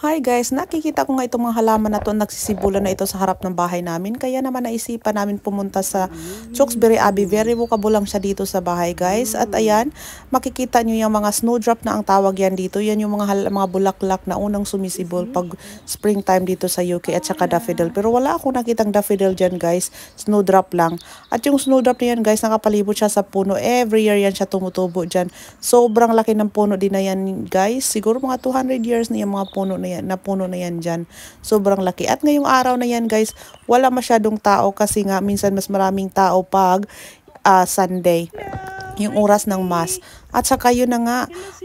Hi guys, nakikita ko nga itong mga halaman na to nagsisibulan na ito sa harap ng bahay namin. Kaya naman naisipan namin pumunta sa Tewksbury Abbey. Very walkable lang siya dito sa bahay guys. At ayan, makikita nyo yung mga snowdrop na ang tawag yan dito. Yan yung mga, mga bulaklak na unang sumisibol pag springtime dito sa UK at saka daffodil. Pero wala akong nakitang daffodil dyan guys. Snowdrop lang. At yung snowdrop na yan guys, nakapalibot siya sa puno. Every year yan siya tumutubo dyan. Sobrang laki ng puno din na yan guys. Siguro mga 200 years na yung mga puno na yan, na puno na yan dyan. Sobrang laki. At ngayong araw na yan guys, wala masyadong tao kasi nga minsan mas maraming tao pag uh, Sunday yung oras ng mass. At saka yun na nga,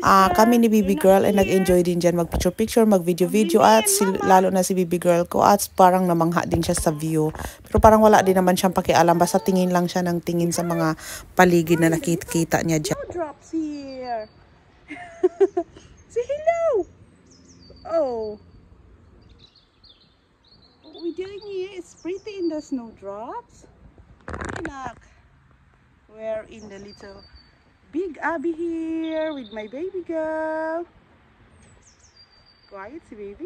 uh, kami ni Baby Girl ay nag-enjoy din dyan mag-picture-picture, mag-video-video at si, lalo na si Baby Girl ko at parang namangha din siya sa view. Pero parang wala din naman siyang pakialam basta tingin lang siya ng tingin sa mga paligid na nakikita niya dyan. Drops here. Say hello! Oh. What we're doing here is pretty in the snowdrops. Look. We're in the little big abbey here with my baby girl. Quiet si baby.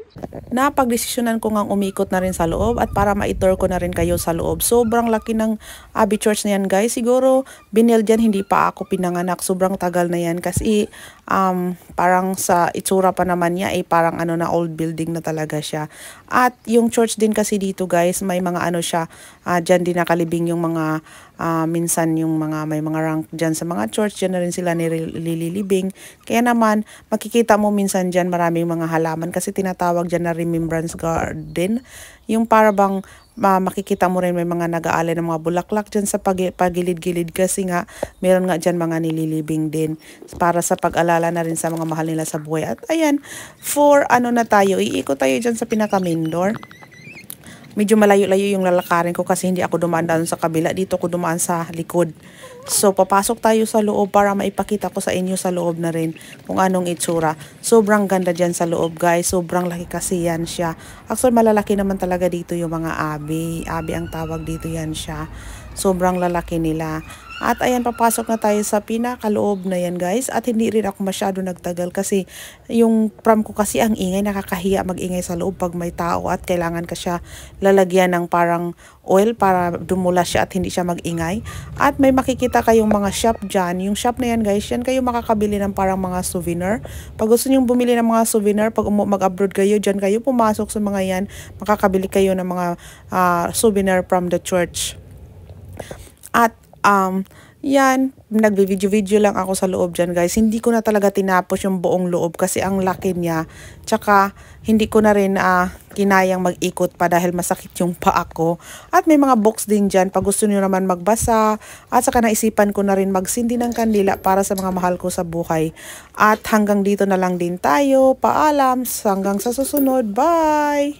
Napagdesisyonan ko ngang umikot na rin sa loob at para ma-tour ko na rin kayo sa loob. Sobrang laki ng abbey church na yan guys. Siguro binil dyan hindi pa ako pinanganak. Sobrang tagal na yan kasi um, parang sa itsura pa naman niya ay eh, parang ano na old building na talaga siya. At yung church din kasi dito guys, may mga ano siya, uh, dyan din nakalibing yung mga uh, minsan yung mga may mga rank dyan sa mga church, dyan na rin sila nililibing. Kaya naman, makikita mo minsan dyan maraming mga halaman kasi tinatawag dyan na remembrance garden. Yung parabang ma makikita mo rin may mga nag-aalay ng mga bulaklak dyan sa pag pagilid-gilid kasi nga meron nga dyan mga nililibing din para sa pag-alala na rin sa mga mahal nila sa buhay. At ayan, for ano na tayo, iikot tayo dyan sa pinaka-main door medyo malayo-layo yung lalakarin ko kasi hindi ako dumaan doon sa kabila. Dito ko dumaan sa likod. So, papasok tayo sa loob para maipakita ko sa inyo sa loob na rin kung anong itsura. Sobrang ganda dyan sa loob, guys. Sobrang laki kasi yan siya. Actually, malalaki naman talaga dito yung mga abi. Abi ang tawag dito yan siya. Sobrang lalaki nila. At ayan, papasok na tayo sa pinakaloob na yan guys. At hindi rin ako masyado nagtagal kasi yung pram ko kasi ang ingay, nakakahiya magingay sa loob pag may tao at kailangan ka siya lalagyan ng parang oil para dumula siya at hindi siya magingay. At may makikita kayong mga shop dyan. Yung shop na yan guys, yan kayo makakabili ng parang mga souvenir. Pag gusto nyong bumili ng mga souvenir, pag mag-abroad kayo, dyan kayo pumasok sa mga yan, makakabili kayo ng mga uh, souvenir from the church. At um, yan, nagbe-video-video lang ako sa loob dyan guys. Hindi ko na talaga tinapos yung buong loob kasi ang laki niya. Tsaka hindi ko na rin uh, kinayang mag-ikot pa dahil masakit yung paa ko. At may mga box din dyan pag gusto niyo naman magbasa. At saka naisipan ko na rin magsindi ng kandila para sa mga mahal ko sa buhay. At hanggang dito na lang din tayo. Paalam, hanggang sa susunod. Bye!